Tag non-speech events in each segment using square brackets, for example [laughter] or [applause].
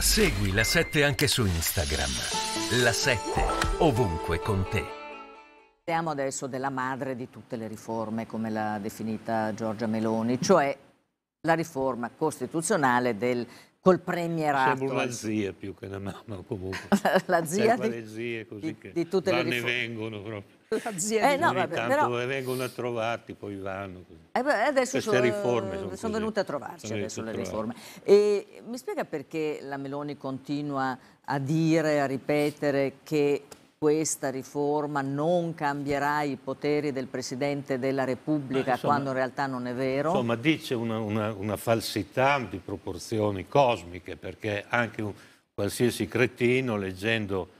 Segui la 7 anche su Instagram. La 7 ovunque con te. Parliamo adesso della madre di tutte le riforme, come l'ha definita Giorgia Meloni, cioè la riforma costituzionale del col premierato. Siamo una zia più che una mamma comunque. [laughs] la zia, di, zie, di, di, tutte le riforme. vengono proprio l'azienda. Eh, no, però... vengono a trovarti, poi vanno. Eh, adesso Queste so, riforme sono, sono venute a trovarci sono adesso le riforme. E mi spiega perché la Meloni continua a dire, a ripetere che questa riforma non cambierà i poteri del Presidente della Repubblica insomma, quando in realtà non è vero? Insomma dice una, una, una falsità di proporzioni cosmiche perché anche un, qualsiasi cretino leggendo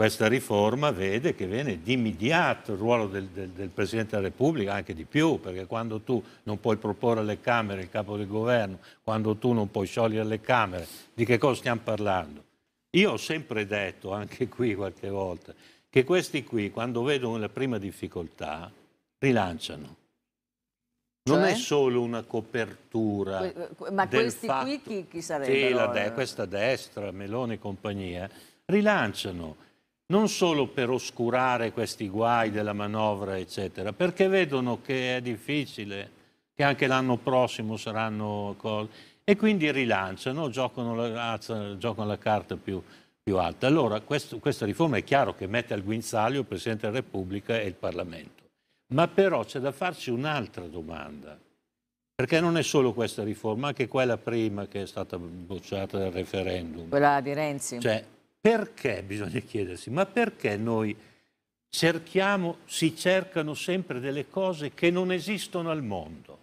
questa riforma vede che viene dimidiato il ruolo del, del, del, Presidente della Repubblica, anche di più, perché quando tu non puoi proporre alle Camere il capo del governo, quando tu non puoi sciogliere le Camere, di che cosa stiamo parlando? Io ho sempre detto, anche qui qualche volta, che questi qui, quando vedono la prima difficoltà, rilanciano. Non cioè? è solo una copertura. Que eh, ma questi fatto... qui chi, chi sarebbero? Sì, de questa destra, Meloni e compagnia, rilanciano non solo per oscurare questi guai della manovra, eccetera, perché vedono che è difficile, che anche l'anno prossimo saranno cose, e quindi rilanciano, giocano la, giocano la carta più, più, alta. Allora, questo, questa riforma è chiaro che mette al guinzaglio il Presidente della Repubblica e il Parlamento, ma però c'è da farci un'altra domanda, perché non è solo questa riforma, anche quella prima che è stata bocciata dal referendum. Quella di Renzi. Cioè, perché, bisogna chiedersi, ma perché noi cerchiamo, si cercano sempre delle cose che non esistono al mondo?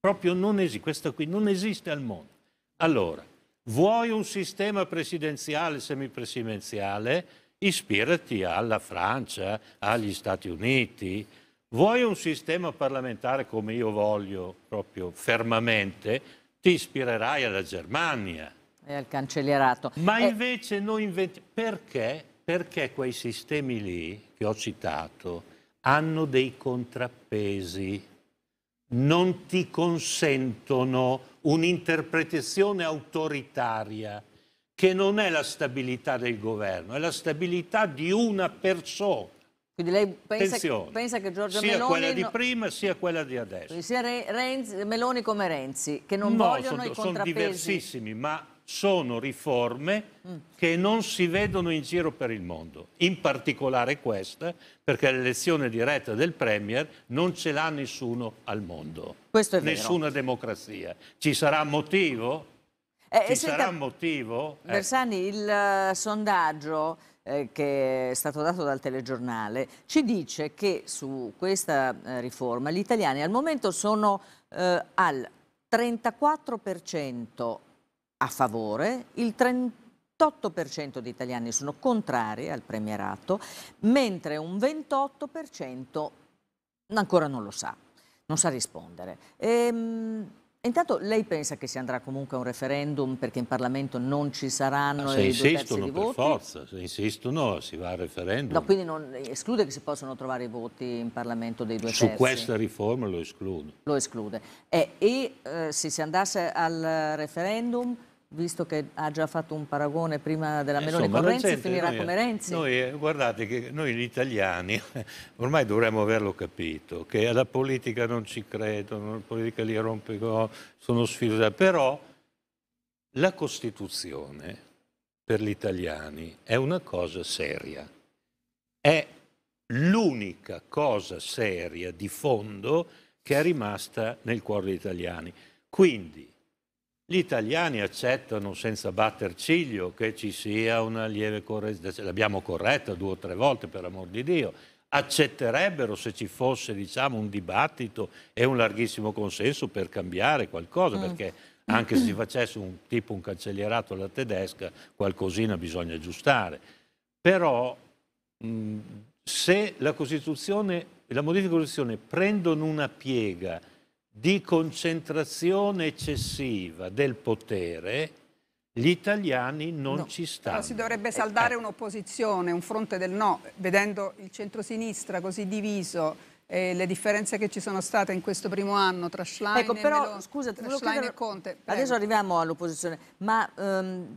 Proprio non esiste, questa qui non esiste al mondo. Allora, vuoi un sistema presidenziale, semipresidenziale? Ispirati alla Francia, agli Stati Uniti. Vuoi un sistema parlamentare come io voglio, proprio fermamente? Ti ispirerai alla Germania e al cancellierato. Ma e... Eh, invece noi inventiamo... Perché? Perché quei sistemi lì che ho citato hanno dei contrappesi, non ti consentono un'interpretazione autoritaria che non è la stabilità del governo, è la stabilità di una persona. Quindi lei pensa, che, pensa che Giorgio sia Meloni... Sia quella di prima, sia quella di adesso. Sia Renzi, Meloni come Renzi, che non no, vogliono sono, i contrappesi. sono diversissimi, ma sono riforme mm. che non si vedono in giro per il mondo, in particolare questa, perché l'elezione diretta del Premier non ce l'ha nessuno al mondo, è nessuna democrazia. Ci sarà motivo? Eh, Ci senta, sarà motivo? Eh. Bersani, eh. il uh, sondaggio eh, che è stato dato dal telegiornale ci dice che su questa eh, riforma gli italiani al momento sono al 34% a favore, il 38% degli italiani sono contrari al premierato, mentre un 28% ancora non lo sa, non sa rispondere. Ehm, Intanto lei pensa che si andrà comunque a un referendum perché in Parlamento non ci saranno se i due terzi di voti? Forza, se insistono si va al referendum. No, quindi non esclude che si possano trovare i voti in Parlamento dei due Su terzi? Su questa riforma lo escludo. Lo esclude. Eh, e eh, se si andasse al referendum visto che ha già fatto un paragone prima della eh, Meloni Insomma, con Renzi, gente, finirà noi, come Renzi. Noi, eh, guardate che noi gli italiani [laughs] ormai dovremmo averlo capito, che alla politica non ci credono, la politica li rompe, sono sfidati, però la Costituzione per gli italiani è una cosa seria, è l'unica cosa seria di fondo che è rimasta nel cuore degli italiani. Quindi gli italiani accettano senza batter ciglio che ci sia una lieve correzione, l'abbiamo corretta due o tre volte per amor di Dio, accetterebbero se ci fosse diciamo, un dibattito e un larghissimo consenso per cambiare qualcosa, mm. perché anche se si facesse un tipo un cancellierato alla tedesca, qualcosina bisogna aggiustare. Però mh, mm, se la Costituzione e la modifica della Costituzione prendono una piega di concentrazione eccessiva del potere gli italiani non no. ci stanno. Però si dovrebbe saldare eh, eh. un'opposizione, un fronte del no, vedendo il centrosinistra così diviso E le differenze che ci sono state in questo primo anno tra Schlein, ecco, però, e, Melo, scusa, tra Schlein chiedere... e Conte. Prego. Adesso arriviamo all'opposizione, ma... Um,